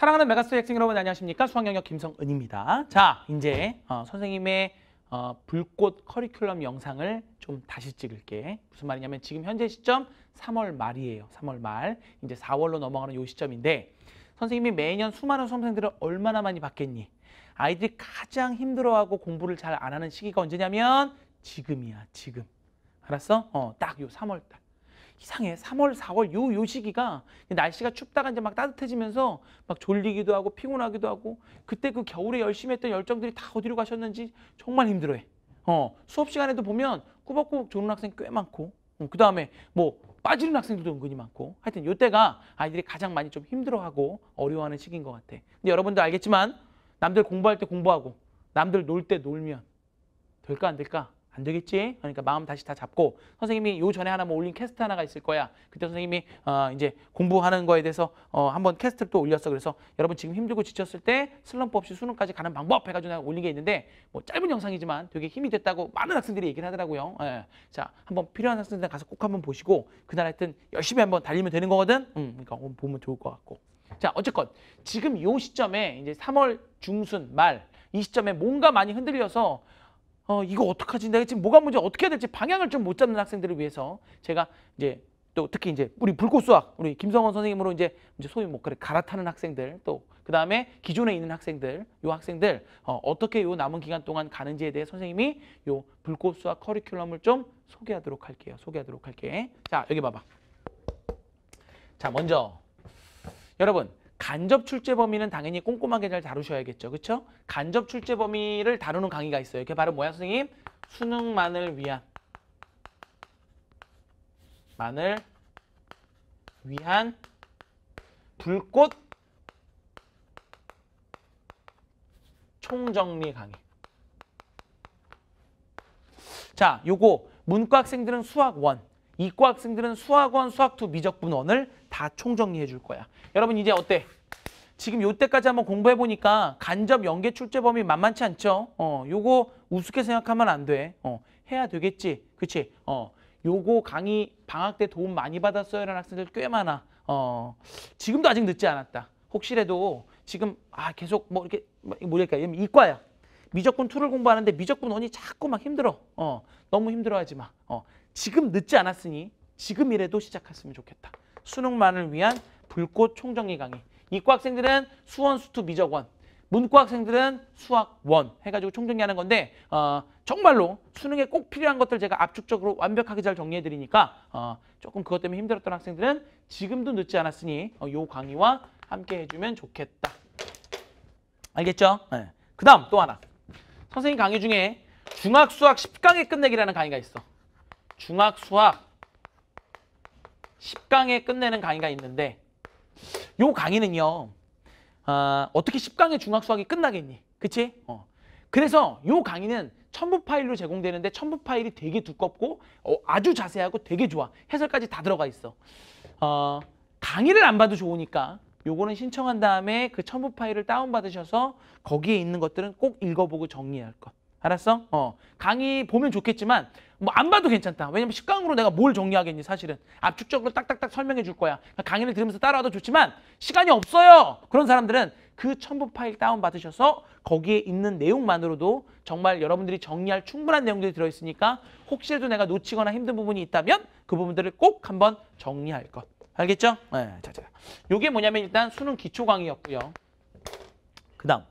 사랑하는 메가스터 학생 여러분 안녕하십니까? 수학영역 김성은입니다. 자, 이제 어, 선생님의 어, 불꽃 커리큘럼 영상을 좀 다시 찍을게. 무슨 말이냐면 지금 현재 시점 3월 말이에요. 3월 말. 이제 4월로 넘어가는 요 시점인데 선생님이 매년 수많은 수험생들을 얼마나 많이 받겠니? 아이들이 가장 힘들어하고 공부를 잘 안 하는 시기가 언제냐면 지금이야, 지금. 알았어? 어, 딱 요 3월 달. 이상해. 3월, 4월 요, 요 시기가 날씨가 춥다가 이제 막 따뜻해지면서 막 졸리기도 하고 피곤하기도 하고 그때 그 겨울에 열심히 했던 열정들이 다 어디로 가셨는지 정말 힘들어해. 어, 수업 시간에도 보면 꾸벅꾸벅 졸는 학생 꽤 많고 어, 그 다음에 뭐 빠지는 학생들도 은근히 많고 하여튼 요때가 아이들이 가장 많이 좀 힘들어하고 어려워하는 시기인 것 같아. 근데 여러분도 알겠지만 남들 공부할 때 공부하고 남들 놀 때 놀면 될까 안 될까? 안 되겠지? 그러니까 마음 다시 다 잡고 선생님이 요 전에 하나 뭐 올린 캐스트 하나가 있을 거야. 그때 선생님이 어 이제 공부하는 거에 대해서 어 한번 캐스트를 또 올렸어. 그래서 여러분 지금 힘들고 지쳤을 때 슬럼프 없이 수능까지 가는 방법 해가지고 내가 올린 게 있는데 뭐 짧은 영상이지만 되게 힘이 됐다고 많은 학생들이 얘기를 하더라고요. 예. 자 한번 필요한 학생들 가서 꼭 한번 보시고 그날 하여튼 열심히 한번 달리면 되는 거거든. 음, 그러니까 보면 좋을 것 같고. 자 어쨌건 지금 요 시점에 이제 3월 중순 말 이 시점에 뭔가 많이 흔들려서 어, 이거 어떡하지? 내가 지금 뭐가 문제 어떻게 해야 될지 방향을 좀 못 잡는 학생들을 위해서 제가 이제 또 특히 이제 우리 불꽃수학 우리 김성원 선생님으로 이제 이제 소위 뭐 그래 갈아타는 학생들 또 그다음에 기존에 있는 학생들 요 학생들 어, 어떻게 요 남은 기간 동안 가는지에 대해 선생님이 요 불꽃수학 커리큘럼을 좀 소개하도록 할게요 소개하도록 할게 자 여기 봐봐 자 먼저 여러분 간접 출제 범위는 당연히 꼼꼼하게 잘 다루셔야겠죠. 그렇죠? 간접 출제 범위를 다루는 강의가 있어요. 이게 바로 뭐야, 선생님? 수능만을 위한 만을 위한 불꽃 총정리 강의. 자, 요거 문과 학생들은 수학 1, 이과 학생들은 수학 1, 수학 2 미적분원을 다 총정리해 줄 거야. 여러분 이제 어때? 지금 요때까지 한번 공부해 보니까 간접 연계 출제 범위 만만치 않죠? 어, 요거 우습게 생각하면 안 돼. 어, 해야 되겠지. 그치? 어, 요거 강의 방학 때 도움 많이 받았어요. 라는 학생들 꽤 많아. 어, 지금도 아직 늦지 않았다. 혹시라도 지금 아 계속 뭐 이렇게 뭐 뭐랄까 이과야. 미적분 투를 공부하는데 미적분 원이 자꾸 막 힘들어. 어, 너무 힘들어하지 마. 어, 지금 늦지 않았으니 지금이라도 시작했으면 좋겠다. 수능만을 위한 불꽃 총정리 강의. 이과 학생들은 수원, 수투, 미적원. 문과 학생들은 수학 원 해가지고 총정리하는 건데 어, 정말로 수능에 꼭 필요한 것들 제가 압축적으로 완벽하게 잘 정리해드리니까 어, 조금 그것 때문에 힘들었던 학생들은 지금도 늦지 않았으니 어, 요 강의와 함께 해주면 좋겠다. 알겠죠? 네. 그 다음 또 하나. 선생님 강의 중에 중학수학 10강의 끝내기라는 강의가 있어. 중학수학 10강에 끝내는 강의가 있는데 요 강의는요. 어, 어떻게 10강의 중학 수학이 끝나겠니? 그치? 어. 그래서 요 강의는 첨부 파일로 제공되는데 첨부 파일이 되게 두껍고 어, 아주 자세하고 되게 좋아. 해설까지 다 들어가 있어. 어, 강의를 안 봐도 좋으니까 요거는 신청한 다음에 그 첨부 파일을 다운받으셔서 거기에 있는 것들은 꼭 읽어보고 정리할 것. 알았어? 어. 강의 보면 좋겠지만 뭐 안 봐도 괜찮다. 왜냐면 식0강으로 내가 뭘 정리하겠니 사실은. 압축적으로 딱딱딱 설명해 줄 거야. 그러니까 강의를 들으면서 따라와도 좋지만 시간이 없어요. 그런 사람들은 그 첨부 파일 다운받으셔서 거기에 있는 내용만으로도 정말 여러분들이 정리할 충분한 내용들이 들어있으니까 혹시라도 내가 놓치거나 힘든 부분이 있다면 그 부분들을 꼭 한번 정리할 것. 알겠죠? 네, 자, 자. 요게 뭐냐면 일단 수능 기초 강의였고요. 그 다음.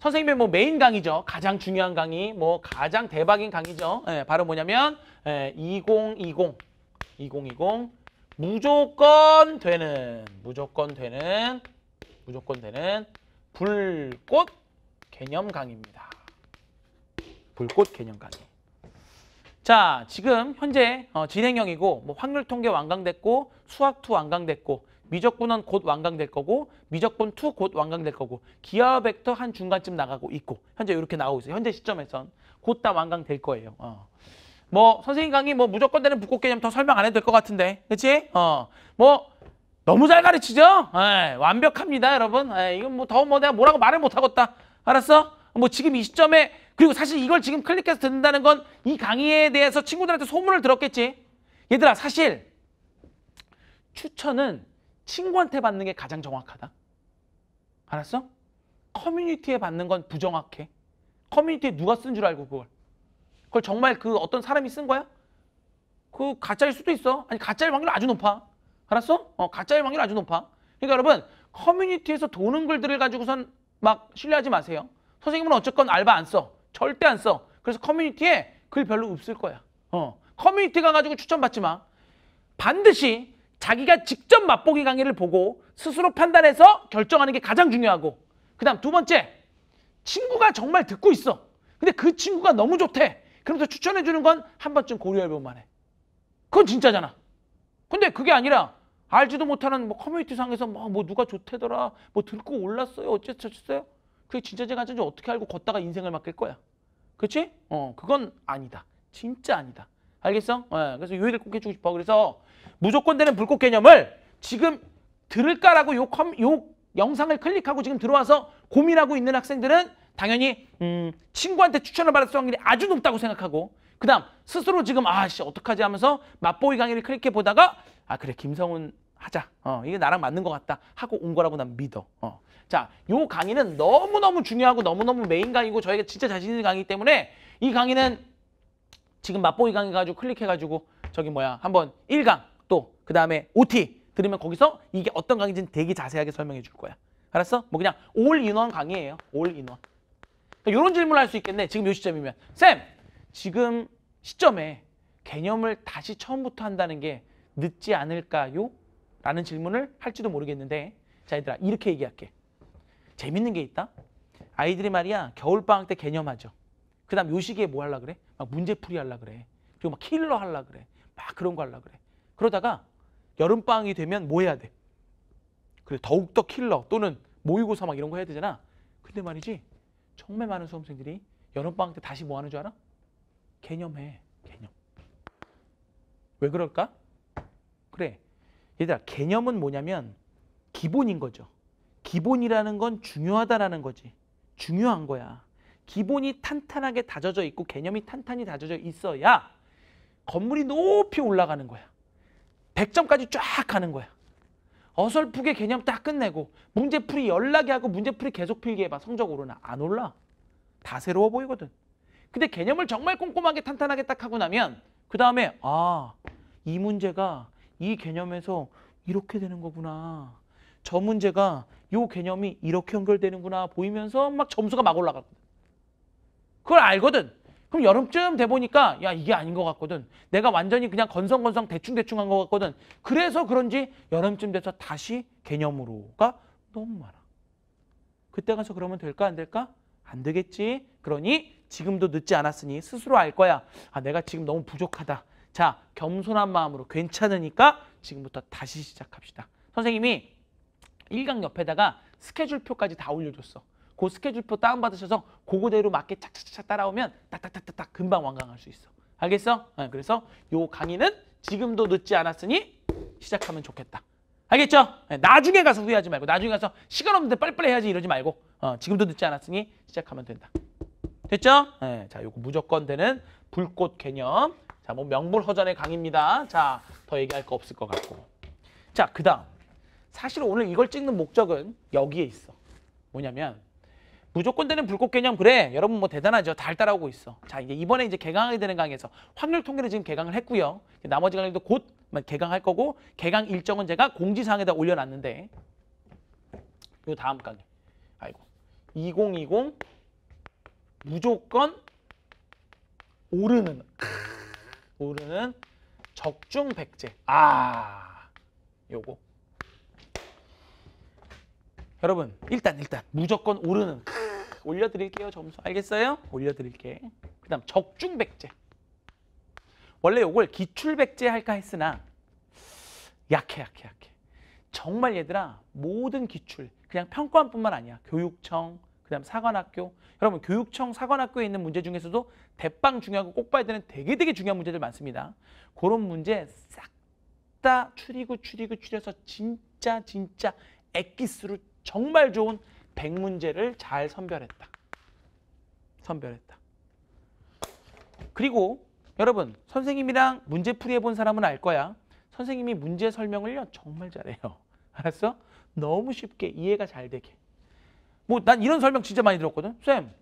선생님의 뭐 메인 강의죠. 가장 중요한 강의, 뭐 가장 대박인 강의죠. 예, 바로 뭐냐면 예, 2020, 2020 무조건 되는, 무조건 되는, 무조건 되는 불꽃 개념 강의입니다. 불꽃 개념 강의. 자, 지금 현재 어, 진행형이고 뭐 확률 통계 완강됐고 수학 투 완강됐고 미적분은 곧 완강될 거고 미적분 2 곧 완강될 거고 기하 벡터 한 중간쯤 나가고 있고 현재 이렇게 나오고 있어요. 현재 시점에선 곧 다 완강될 거예요. 어. 뭐 선생님 강의 뭐 무조건 되는 북꽃 개념 더 설명 안 해도 될 것 같은데 그치? 어. 뭐 너무 잘 가르치죠? 에이, 예, 완벽합니다 여러분. 에이, 예, 이건 뭐더뭐 뭐 내가 뭐라고 말을 못하겠다. 알았어? 뭐 지금 이 시점에 그리고 사실 이걸 지금 클릭해서 듣는다는 건 이 강의에 대해서 친구들한테 소문을 들었겠지. 얘들아 사실 추천은 친구한테 받는 게 가장 정확하다. 알았어? 커뮤니티에 받는 건 부정확해. 커뮤니티에 누가 쓴 줄 알고 그걸. 그걸 정말 그 어떤 사람이 쓴 거야? 그 가짜일 수도 있어. 아니 가짜일 확률 아주 높아. 알았어? 어, 가짜일 확률 아주 높아. 그러니까 여러분 커뮤니티에서 도는 글들을 가지고선 막 신뢰하지 마세요. 선생님은 어쨌건 알바 안 써. 절대 안 써. 그래서 커뮤니티에 글 별로 없을 거야. 어. 커뮤니티 가가지고 추천받지 마. 반드시 자기가 직접 맛보기 강의를 보고 스스로 판단해서 결정하는 게 가장 중요하고 그 다음 두 번째 친구가 정말 듣고 있어 근데 그 친구가 너무 좋대 그러면서 추천해 주는 건 한 번쯤 고려해볼만 해 그건 진짜잖아 근데 그게 아니라 알지도 못하는 뭐 커뮤니티 상에서 뭐, 뭐 누가 좋대더라 뭐 들고 올랐어요 어쨌어요 그게 진짜제 가짜인지 어떻게 알고 걷다가 인생을 맡길 거야 그렇지? 어 그건 아니다 진짜 아니다 알겠어? 네, 그래서 요일을꼭 해주고 싶어 그래서 무조건 되는 불꽃 개념을 지금 들을까라고 요, 컴, 요 영상을 클릭하고 지금 들어와서 고민하고 있는 학생들은 당연히 음, 친구한테 추천을 받았을 확률이 아주 높다고 생각하고 그 다음 스스로 지금 아씨 어떡하지 하면서 맛보기 강의를 클릭해 보다가 아 그래 김성훈 하자 어 이게 나랑 맞는 것 같다 하고 온 거라고 난 믿어 어. 자, 요 강의는 너무너무 중요하고 너무너무 메인 강의고 저희가 진짜 자신 있는 강의이기 때문에 이 강의는 지금 맛보기 강의 가지고 클릭해가지고 저기 뭐야 한번 1강 그 다음에 OT 들으면 거기서 이게 어떤 강의인지 되게 자세하게 설명해 줄 거야. 알았어? 뭐 그냥 올 인원 강의예요. 올 인원. 그러니까 이런 질문을 할 수 있겠네. 지금 요 시점이면. 쌤! 지금 시점에 개념을 다시 처음부터 한다는 게 늦지 않을까요? 라는 질문을 할지도 모르겠는데 자 얘들아 이렇게 얘기할게. 재밌는 게 있다. 아이들이 말이야 겨울방학 때 개념하죠. 그 다음 요 시기에 뭐 하려 그래? 막 문제풀이 하려 그래. 그리고 막 킬러 하려 그래. 막 그런 거 하려 그래. 그러다가 여름방학이 되면 뭐 해야 돼? 그래 더욱더 킬러 또는 모의고사 막 이런 거 해야 되잖아. 근데 말이지 정말 많은 수험생들이 여름방학 때 다시 뭐 하는 줄 알아? 개념해. 개념. 왜 그럴까? 그래. 얘들아 개념은 뭐냐면 기본인 거죠. 기본이라는 건 중요하다라는 거지. 중요한 거야. 기본이 탄탄하게 다져져 있고 개념이 탄탄히 다져져 있어야 건물이 높이 올라가는 거야. 100점까지 쫙 가는 거야. 어설프게 개념 딱 끝내고 문제풀이 연락이 하고 문제풀이 계속 필기 해봐. 성적 오르나? 안 올라. 다 새로워 보이거든. 근데 개념을 정말 꼼꼼하게 탄탄하게 딱 하고 나면 그 다음에 아, 이 문제가 이 개념에서 이렇게 되는 거구나. 저 문제가 요 개념이 이렇게 연결되는구나 보이면서 막 점수가 막 올라가거든. 그걸 알거든. 그럼 여름쯤 돼 보니까 야 이게 아닌 것 같거든. 내가 완전히 그냥 건성건성 대충대충 한 것 같거든. 그래서 그런지 여름쯤 돼서 다시 개념으로가 너무 많아. 그때 가서 그러면 될까 안 될까? 안 되겠지. 그러니 지금도 늦지 않았으니 스스로 알 거야. 아 내가 지금 너무 부족하다. 자 겸손한 마음으로 괜찮으니까 지금부터 다시 시작합시다. 선생님이 일강 옆에다가 스케줄표까지 다 올려줬어. 그 스케줄표 다운받으셔서 그거대로 맞게 착착착 따라오면 딱딱딱딱딱 금방 완강할 수 있어. 알겠어? 네, 그래서 요 강의는 지금도 늦지 않았으니 시작하면 좋겠다. 알겠죠? 네, 나중에 가서 후회하지 말고 나중에 가서 시간 없는데 빨리빨리 해야지 이러지 말고 어, 지금도 늦지 않았으니 시작하면 된다. 됐죠? 네, 자, 요거 무조건 되는 불꽃 개념. 자, 뭐 명불허전의 강의입니다. 자, 더 얘기할 거 없을 것 같고. 자, 그 다음. 사실 오늘 이걸 찍는 목적은 여기에 있어. 뭐냐면 무조건 되는 불꽃 개념 그래 여러분 뭐 대단하죠 달 따라오고 있어 자 이제 이번에 이제 개강하게 되는 강에서 확률 통계를 지금 개강을 했고요 나머지 강의도 곧 개강할 거고 개강 일정은 제가 공지사항에다 올려놨는데 요 다음 강의 아이고 2020 무조건 오르는 오르는 적중 백제 아 요거 여러분 일단 일단 무조건 오르는 올려드릴게요 점수 알겠어요? 올려드릴게 그 다음 적중백제 원래 요걸 기출백제 할까 했으나 약해 약해 약해 정말 얘들아 모든 기출 그냥 평가원뿐만 아니야 교육청 그 다음 사관학교 여러분 교육청 사관학교에 있는 문제 중에서도 대빵 중요하고 꼭 봐야 되는 되게 되게 중요한 문제들 많습니다 그런 문제 싹 다 추리고 추리고 추려서 진짜 진짜 액기스로 정말 좋은 백문제를 잘 선별했다. 선별했다. 그리고 여러분 선생님이랑 문제 풀이해 본 사람은 알 거야. 선생님이 문제 설명을요 정말 잘해요. 알았어? 너무 쉽게 이해가 잘 되게. 뭐 난 이런 설명 진짜 많이 들었거든. 쌤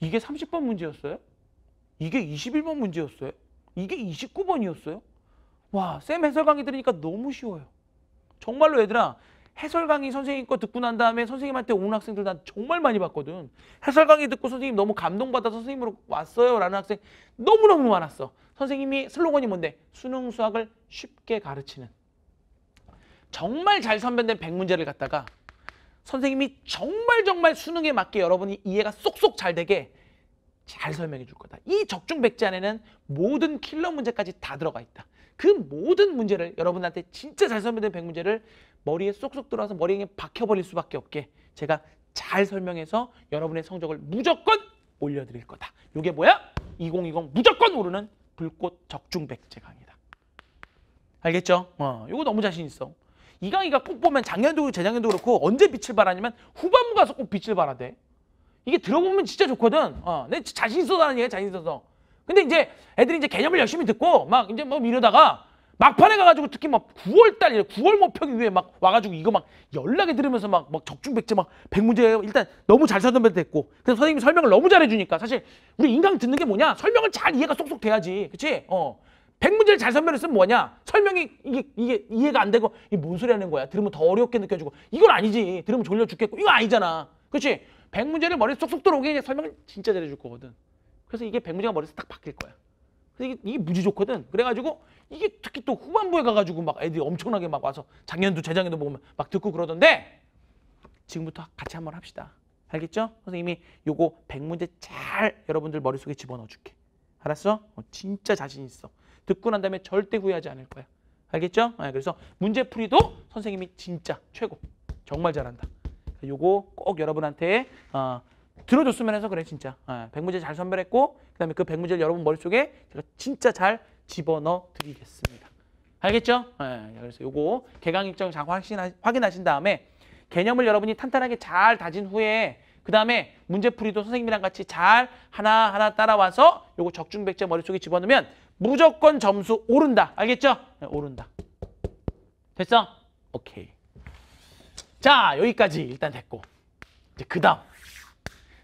이게 30번 문제였어요? 이게 21번 문제였어요? 이게 29번이었어요? 와쌤 해설 강의 들으니까 너무 쉬워요. 정말로 얘들아 해설 강의 선생님 거 듣고 난 다음에 선생님한테 오는 학생들 난 정말 많이 봤거든. 해설 강의 듣고 선생님 너무 감동받아 서 선생님으로 왔어요 라는 학생 너무너무 많았어. 선생님이 슬로건이 뭔데? 수능 수학을 쉽게 가르치는. 정말 잘 선별된 100문제를 갖다가 선생님이 정말 정말 수능에 맞게 여러분이 이해가 쏙쏙 잘 되게 잘 설명해 줄 거다. 이 적중 백지 안에는 모든 킬러 문제까지 다 들어가 있다. 그 모든 문제를 여러분한테 진짜 잘 설명된 100문제를 머리에 쏙쏙 들어와서 머리에 박혀버릴 수밖에 없게 제가 잘 설명해서 여러분의 성적을 무조건 올려드릴 거다. 이게 뭐야? 2020 무조건 오르는 불꽃 적중백제 강의다. 알겠죠? 어, 이거 너무 자신 있어. 이 강의가 꼭 보면 작년도 재작년도 그렇고 언제 빛을 발하냐면 후반부 가서 꼭 빛을 발하대. 이게 들어보면 진짜 좋거든. 어, 내 자신 있어서 하는 얘기야, 자신 있어서. 근데 이제 애들이 이제 개념을 열심히 듣고 막 이제 뭐 이러다가 막판에 가가지고 특히 막 9월 달이래 9월 목평 이후에 막 와가지고 이거 막 연락이 들으면서 막, 막 적중백제 막 백문제 일단 너무 잘 사던 배도 됐고 그래서 선생님이 설명을 너무 잘해주니까 사실 우리 인강 듣는 게 뭐냐 설명을 잘 이해가 쏙쏙 돼야지 그치? 어. 백문제를 잘 설명을 으면 뭐냐 설명이 이게, 이게 이해가 안 되고 이게 뭔 소리 하는 거야 들으면 더 어렵게 느껴지고 이건 아니지 들으면 졸려 죽겠고 이거 아니잖아 그치? 백문제를 머리에 쏙쏙 들어오게 설명을 진짜 잘해줄 거거든 그래서 이게 백문제가 머리에서 딱 바뀔 거야 그래서 이게, 이게 무지 좋거든 그래가지고 이게 특히 또 후반부에 가가지고 막 애들이 엄청나게 막 와서 작년도 재작년도 보면 막 듣고 그러던데 지금부터 같이 한번 합시다. 알겠죠? 선생님이 요거 백문제 잘 여러분들 머릿속에 집어넣어줄게. 알았어? 어, 진짜 자신 있어. 듣고 난 다음에 절대 후회하지 않을 거야. 알겠죠? 아, 그래서 문제풀이도 선생님이 진짜 최고. 정말 잘한다. 요거 꼭 여러분한테 어, 들어줬으면 해서 그래 진짜. 아, 백문제 잘 선별했고 그다음에 그 백문제를 여러분 머릿속에 제가 진짜 잘 집어넣어 드리겠습니다. 알겠죠? 네, 그래서 요거 개강 일정 잘 확신하, 확인하신 다음에 개념을 여러분이 탄탄하게 잘 다진 후에 그 다음에 문제풀이도 선생님이랑 같이 잘 하나하나 따라와서 요거 적중백제 머릿속에 집어넣으면 무조건 점수 오른다. 알겠죠? 네, 오른다. 됐어? 오케이. 자 여기까지 일단 됐고 이제 그 다음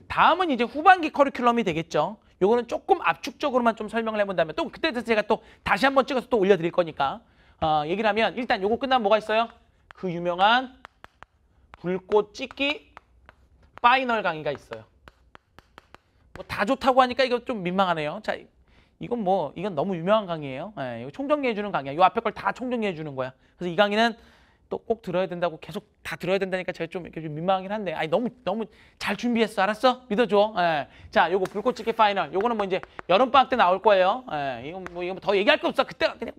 다음은 이제 후반기 커리큘럼이 되겠죠. 요거는 조금 압축적으로만 좀 설명을 해본다면 또 그때 도 제가 또 다시 한번 찍어서 또 올려드릴 거니까 어, 얘기를 하면 일단 요거 끝나면 뭐가 있어요? 그 유명한 불꽃 찍기 파이널 강의가 있어요. 뭐 다 좋다고 하니까 이거 좀 민망하네요. 자, 이건 뭐 이건 너무 유명한 강의예요. 예, 이거 총정리해 주는 강의야. 요 앞에 걸 다 총정리해 주는 거야. 그래서 이 강의는 또꼭 들어야 된다고 계속 다 들어야 된다니까 제가 좀, 이렇게 좀 민망하긴 한데 아니 너무 너무 잘 준비했어 알았어 믿어줘 예. 자 요거 불꽃찍기 파이널 요거는 뭐 이제 여름방학 때 나올 거예요 예. 이거 뭐 이거 더 얘기할 거 없어 그때 가 그냥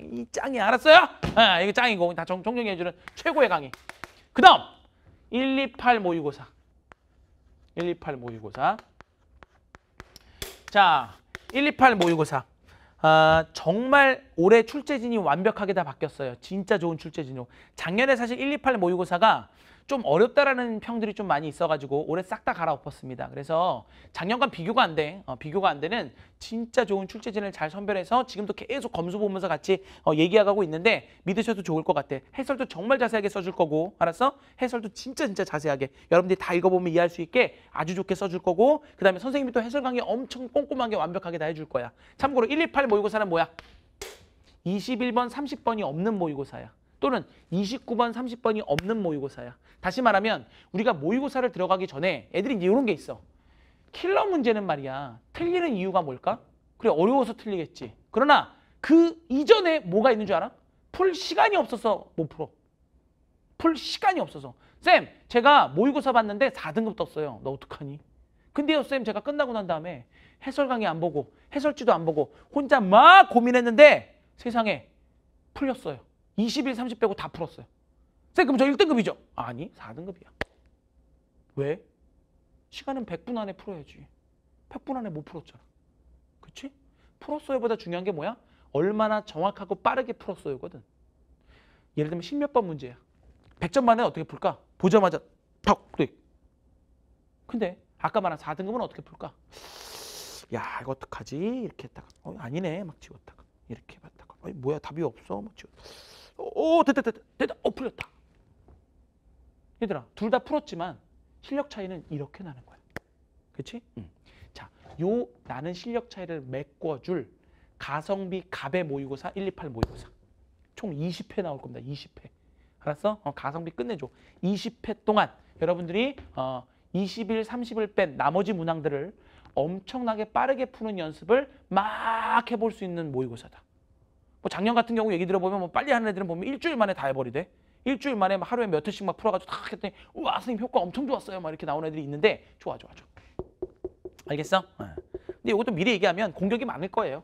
이 짱이 알았어요 예. 이거 짱이고 다 정, 정리해주는 최고의 강의 그 다음 128 모의고사 128 모의고사 자128 모의고사 아, 정말 올해 출제진이 완벽하게 다 바뀌었어요. 진짜 좋은 출제진으로. 작년에 사실 1, 2, 8 모의고사가 좀 어렵다라는 평들이 좀 많이 있어가지고 올해 싹 다 갈아엎었습니다. 그래서 작년과 비교가 안 돼. 어, 비교가 안 되는 진짜 좋은 출제진을 잘 선별해서 지금도 계속 검수 보면서 같이 어, 얘기하고 있는데 믿으셔도 좋을 것 같아. 해설도 정말 자세하게 써줄 거고 알았어? 해설도 진짜 진짜 자세하게 여러분들이 다 읽어보면 이해할 수 있게 아주 좋게 써줄 거고 그 다음에 선생님이 또 해설 강의 엄청 꼼꼼하게 완벽하게 다 해줄 거야. 참고로 118 모의고사는 뭐야? 21번, 30번이 없는 모의고사야. 또는 29번, 30번이 없는 모의고사야. 다시 말하면 우리가 모의고사를 들어가기 전에 애들이 이런 게 있어. 킬러 문제는 말이야. 틀리는 이유가 뭘까? 그래 어려워서 틀리겠지. 그러나 그 이전에 뭐가 있는 줄 알아? 풀 시간이 없어서 못 풀어. 풀 시간이 없어서. 쌤, 제가 모의고사 봤는데 4등급 떴어요. 너 어떡하니? 근데요, 쌤, 제가 끝나고 난 다음에 해설 강의 안 보고 해설지도 안 보고 혼자 막 고민했는데 세상에 풀렸어요. 20일 30 빼고 다 풀었어요. 쌤 그럼 저 1등급이죠? 아니 4등급이야. 왜? 시간은 100분 안에 풀어야지. 100분 안에 못 풀었잖아. 그치? 풀었어요보다 중요한 게 뭐야? 얼마나 정확하고 빠르게 풀었어요거든. 예를 들면 1몇번 문제야. 100점 만에 어떻게 풀까? 보자마자 턱! 뚝! 근데 아까 말한 4등급은 어떻게 풀까? 야 이거 어떡하지? 이렇게 했다가 어 아니네 막 지웠다가 이렇게 봤다가어 뭐야 답이 없어 막 지웠다가 오 어, 됐다 됐다 됐다 어 풀렸다 얘들아 둘 다 풀었지만 실력 차이는 이렇게 나는 거야 그치? 응. 자, 요 나는 실력 차이를 메꿔줄 가성비 갑의 모의고사 1, 2, 8 모의고사 총 20회 나올 겁니다 20회 알았어? 어, 가성비 끝내줘 20회 동안 여러분들이 어, 20일, 30일 뺀 나머지 문항들을 엄청나게 빠르게 푸는 연습을 막 해볼 수 있는 모의고사다 뭐 작년 같은 경우 얘기 들어보면 뭐 빨리 하는 애들은 보면 일주일 만에 다 해버리대. 일주일 만에 막 하루에 몇 회씩 막 풀어가지고 탁 했더니 우와 선생님 효과 엄청 좋았어요 막 이렇게 나오는 애들이 있는데 좋아 좋아 좋아 알겠어? 네. 근데 이것도 미리 얘기하면 공격이 많을 거예요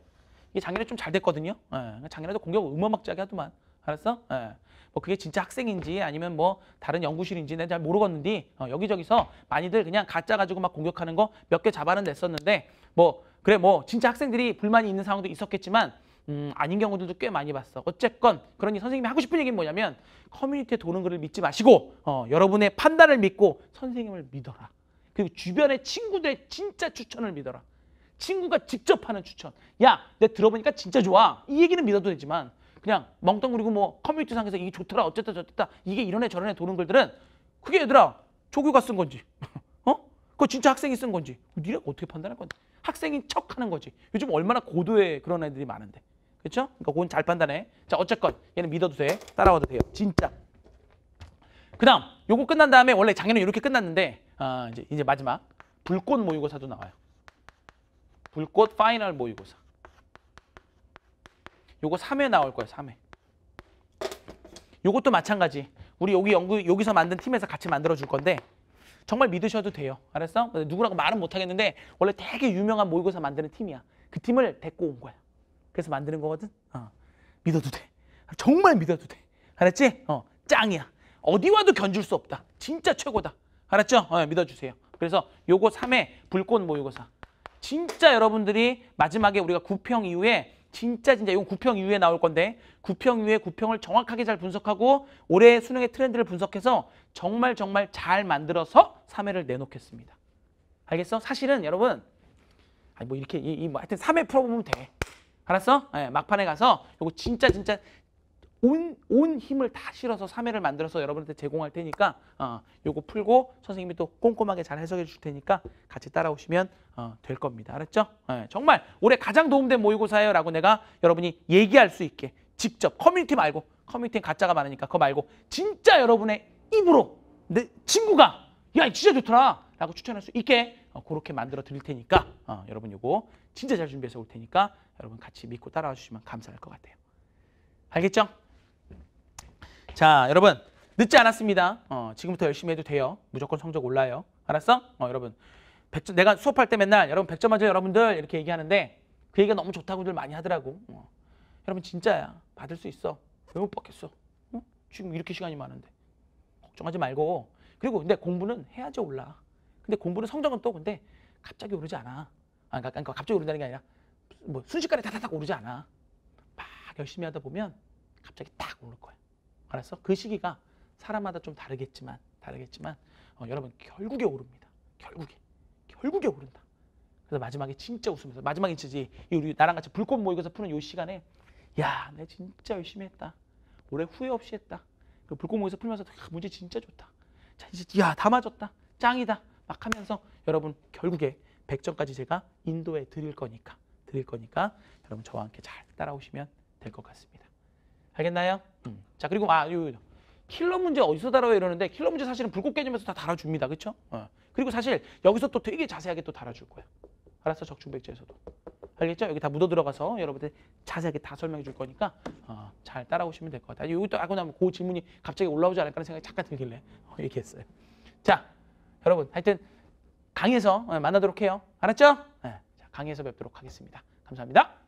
이게 작년에 좀 잘 됐거든요 네. 작년에도 공격 을 음어막지하게 하더만 알았어? 네. 뭐 그게 진짜 학생인지 아니면 뭐 다른 연구실인지 는잘 모르겠는데 어, 여기저기서 많이들 그냥 가짜 가지고 막 공격하는 거 몇 개 잡아는 냈었는데 뭐 그래 뭐 진짜 학생들이 불만이 있는 상황도 있었겠지만 음, 아닌 경우들도 꽤 많이 봤어. 어쨌건 그러니 선생님이 하고 싶은 얘기는 뭐냐면 커뮤니티에 도는 글을 믿지 마시고 어, 여러분의 판단을 믿고 선생님을 믿어라. 그리고 주변의 친구들의 진짜 추천을 믿어라. 친구가 직접 하는 추천. 야, 내 들어보니까 진짜 좋아. 이 얘기는 믿어도 되지만 그냥 멍텅그리고뭐 커뮤니티 상에서 이게 좋더라 어쨌다 저쨌다 이게 이런 애 저런 애 도는 글들은 그게 얘들아 조교가 쓴 건지 어? 그거 진짜 학생이 쓴 건지 니네 어떻게 판단할 건데 학생인 척 하는 거지 요즘 얼마나 고도의 그런 애들이 많은데 그렇죠? 그러니까 그건 잘 판단해. 자, 어쨌건 얘는 믿어도 돼. 따라와도 돼요. 진짜. 그다음 요거 끝난 다음에 원래 작년에 이렇게 끝났는데 아, 이제 이제 마지막 불꽃 모의고사도 나와요. 불꽃 파이널 모의고사. 요거 3회 나올 거예요. 3회. 요것도 마찬가지. 우리 여기 연구 여기서 만든 팀에서 같이 만들어 줄 건데 정말 믿으셔도 돼요. 알았어? 누구라고 말은 못 하겠는데 원래 되게 유명한 모의고사 만드는 팀이야. 그 팀을 데리고 온 거야. 그래서 만드는 거거든. 어. 믿어도 돼. 정말 믿어도 돼. 알았지? 어, 짱이야. 어디 와도 견줄 수 없다. 진짜 최고다. 알았죠? 어, 믿어주세요. 그래서 요거 3회 불꽃 모의고사. 진짜 여러분들이 마지막에 우리가 9평 이후에 진짜 진짜 이건 9평 이후에 나올 건데 9평 이후에 9평을 정확하게 잘 분석하고 올해 수능의 트렌드를 분석해서 정말 정말 잘 만들어서 3회를 내놓겠습니다. 알겠어? 사실은 여러분 아니 뭐 이렇게 이, 이뭐 하여튼 3회 풀어보면 돼. 알았어? 네, 막판에 가서 이거 진짜 진짜 온, 온 힘을 다 실어서 3회를 만들어서 여러분한테 제공할 테니까 어, 요거 풀고 선생님이 또 꼼꼼하게 잘 해석해 줄 테니까 같이 따라오시면 어, 될 겁니다. 알았죠? 네, 정말 올해 가장 도움된 모의고사예요 라고 내가 여러분이 얘기할 수 있게 직접 커뮤니티 말고 커뮤니티 가짜가 많으니까 그거 말고 진짜 여러분의 입으로 내 친구가 야 진짜 좋더라 라고 추천할 수 있게 어, 그렇게 만들어 드릴 테니까 어, 여러분 이거 진짜 잘 준비해서 올 테니까 여러분 같이 믿고 따라와 주시면 감사할 것 같아요. 알겠죠? 자 여러분 늦지 않았습니다. 어, 지금부터 열심히 해도 돼요. 무조건 성적 올라요. 알았어? 어, 여러분 100점, 내가 수업할 때 맨날 여러분 100점 맞아요 여러분들 이렇게 얘기하는데 그 얘기가 너무 좋다고들 많이 하더라고. 어. 여러분 진짜야. 받을 수 있어. 너무 뻑했어 어? 지금 이렇게 시간이 많은데. 걱정하지 말고. 그리고 근데 공부는 해야지 올라. 근데 공부는 성적은 또 근데 갑자기 오르지 않아. 아, 그러니까, 그러니까 갑자기 오른다는 게 아니라 뭐 순식간에 다다닥 오르지 않아. 막 열심히 하다 보면 갑자기 딱 오를 거야. 알았어? 그 시기가 사람마다 좀 다르겠지만 다르겠지만 어, 여러분 결국에 오릅니다. 결국에 결국에 오른다. 그래서 마지막에 진짜 웃으면서 마지막에 진짜 우리 나랑 같이 불꽃 모이고서 푸는 이 시간에 야, 내 진짜 열심히 했다. 올해 후회 없이 했다. 그 불꽃 모이고사 풀면서 문제 진짜 좋다. 자, 이제 야, 다 맞았다. 짱이다. 막 하면서 여러분 결국에 100점까지 제가 인도에 드릴 거니까 드릴 거니까 여러분 저와 함께 잘 따라오시면 될 것 같습니다. 알겠나요? 음. 자 그리고 아 요, 킬러 문제 어디서 다뤄요 이러는데 킬러 문제 사실은 불꽃 개념에서 다 다뤄줍니다. 그렇죠? 어. 그리고 사실 여기서 또 되게 자세하게 또 다뤄줄 거야. 알았어 적중백제에서도. 알겠죠? 여기 다 묻어 들어가서 여러분들 자세하게 다 설명해 줄 거니까 어, 잘 따라오시면 될 것 같아요. 여기 또 하고 나면 그 질문이 갑자기 올라오지 않을까라는 생각이 잠깐 들길래 어, 얘기했어요. 자, 여러분 하여튼 강의에서 예, 만나도록 해요. 알았죠? 예, 강의에서 뵙도록 하겠습니다. 감사합니다.